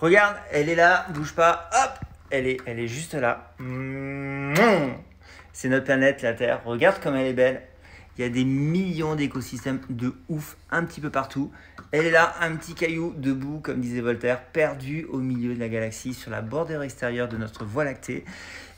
Regarde, elle est là, bouge pas, hop, elle est, elle est juste là. C'est notre planète, la Terre. Regarde comme elle est belle. Il y a des millions d'écosystèmes de ouf un petit peu partout. Elle est là, un petit caillou debout, comme disait Voltaire, perdu au milieu de la galaxie, sur la bordure extérieure de notre Voie lactée.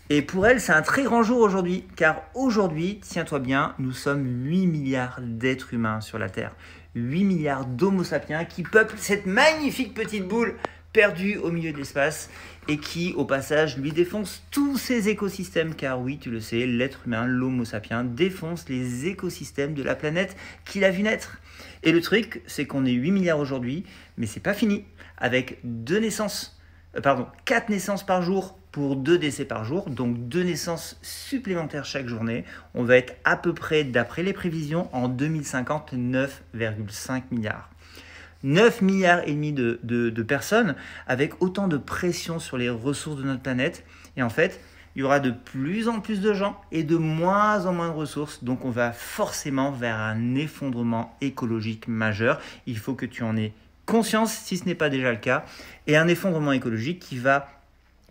Et pour elle, c'est un très grand jour aujourd'hui, car aujourd'hui, tiens-toi bien, nous sommes 8 milliards d'êtres humains sur la Terre. 8 milliards d'homo sapiens qui peuplent cette magnifique petite boule perdu au milieu de l'espace et qui, au passage, lui défonce tous ses écosystèmes, car oui, tu le sais, l'être humain, l'homo sapiens, défonce les écosystèmes de la planète qu'il a vu naître. Et le truc, c'est qu'on est 8 milliards aujourd'hui, mais c'est pas fini. Avec deux naissances, euh, pardon, quatre naissances par jour pour deux décès par jour, donc deux naissances supplémentaires chaque journée, on va être à peu près, d'après les prévisions, en 2050, 9,5 milliards. 9 milliards et demi de, personnes avec autant de pression sur les ressources de notre planète. Et en fait, il y aura de plus en plus de gens et de moins en moins de ressources. Donc on va forcément vers un effondrement écologique majeur. Il faut que tu en aies conscience si ce n'est pas déjà le cas. Et un effondrement écologique qui va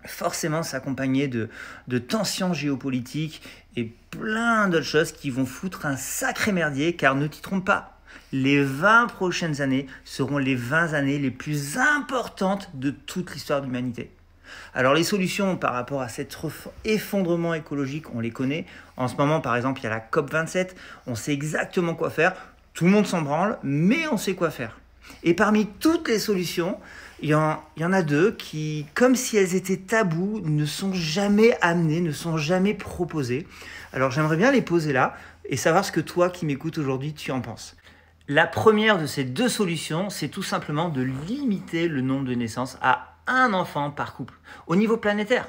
forcément s'accompagner de, de tensions géopolitiques et plein d'autres choses qui vont foutre un sacré merdier car ne t'y trompe pas, les 20 prochaines années seront les 20 années les plus importantes de toute l'histoire de l'humanité. Alors les solutions par rapport à cet effondrement écologique, on les connaît. En ce moment, par exemple, il y a la COP27, on sait exactement quoi faire, tout le monde s'en branle, mais on sait quoi faire. Et parmi toutes les solutions, il y, en, il y en a deux qui, comme si elles étaient tabous, ne sont jamais amenées, ne sont jamais proposées. Alors j'aimerais bien les poser là et savoir ce que toi qui m'écoutes aujourd'hui, tu en penses. La première de ces deux solutions, c'est tout simplement de limiter le nombre de naissances à un enfant par couple, au niveau planétaire.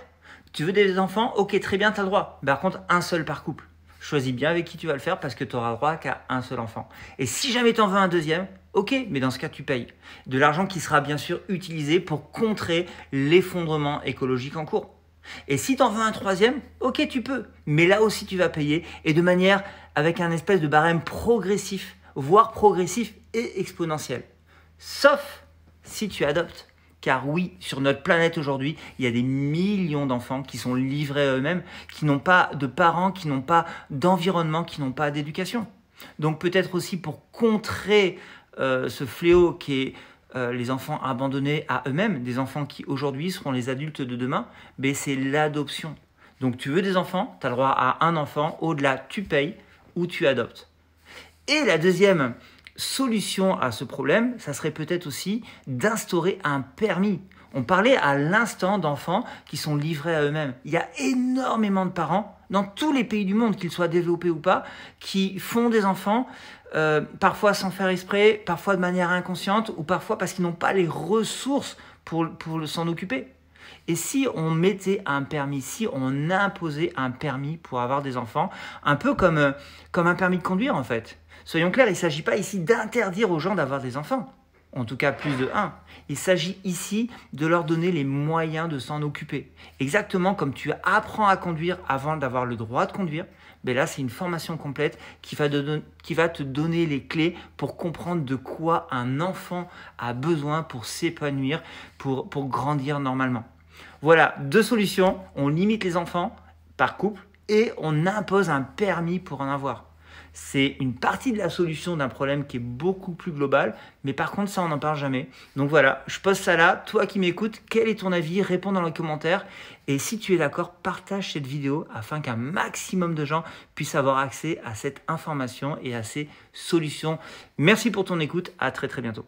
Tu veux des enfants Ok, très bien, tu as le droit. Mais par contre, un seul par couple. Choisis bien avec qui tu vas le faire parce que tu n'auras droit qu'à un seul enfant. Et si jamais tu en veux un deuxième, ok, mais dans ce cas, tu payes. De l'argent qui sera bien sûr utilisé pour contrer l'effondrement écologique en cours. Et si tu en veux un troisième, ok, tu peux. Mais là aussi, tu vas payer et de manière avec un espèce de barème progressif voire progressif et exponentiel. Sauf si tu adoptes. Car oui, sur notre planète aujourd'hui, il y a des millions d'enfants qui sont livrés à eux-mêmes, qui n'ont pas de parents, qui n'ont pas d'environnement, qui n'ont pas d'éducation. Donc peut-être aussi pour contrer euh, ce fléau qui est euh, les enfants abandonnés à eux-mêmes, des enfants qui aujourd'hui seront les adultes de demain, mais ben c'est l'adoption. Donc tu veux des enfants, tu as le droit à un enfant, au-delà tu payes ou tu adoptes. Et la deuxième solution à ce problème, ça serait peut-être aussi d'instaurer un permis. On parlait à l'instant d'enfants qui sont livrés à eux-mêmes. Il y a énormément de parents dans tous les pays du monde, qu'ils soient développés ou pas, qui font des enfants, euh, parfois sans faire esprit, parfois de manière inconsciente, ou parfois parce qu'ils n'ont pas les ressources pour, pour s'en occuper. Et si on mettait un permis, si on imposait un permis pour avoir des enfants, un peu comme, euh, un permis de conduire en fait. Soyons clairs, il ne s'agit pas ici d'interdire aux gens d'avoir des enfants, en tout cas plus de un. Il s'agit ici de leur donner les moyens de s'en occuper. Exactement comme tu apprends à conduire avant d'avoir le droit de conduire, ben là c'est une formation complète qui va, te donner les clés pour comprendre de quoi un enfant a besoin pour s'épanouir, pour grandir normalement. Voilà, deux solutions. On limite les enfants par couple et on impose un permis pour en avoir. C'est une partie de la solution d'un problème qui est beaucoup plus global, mais par contre ça on n'en parle jamais. Donc voilà, je pose ça là, toi qui m'écoutes, quel est ton avis Réponds dans les commentaires et si tu es d'accord, partage cette vidéo afin qu'un maximum de gens puissent avoir accès à cette information et à ces solutions. Merci pour ton écoute, à très très bientôt.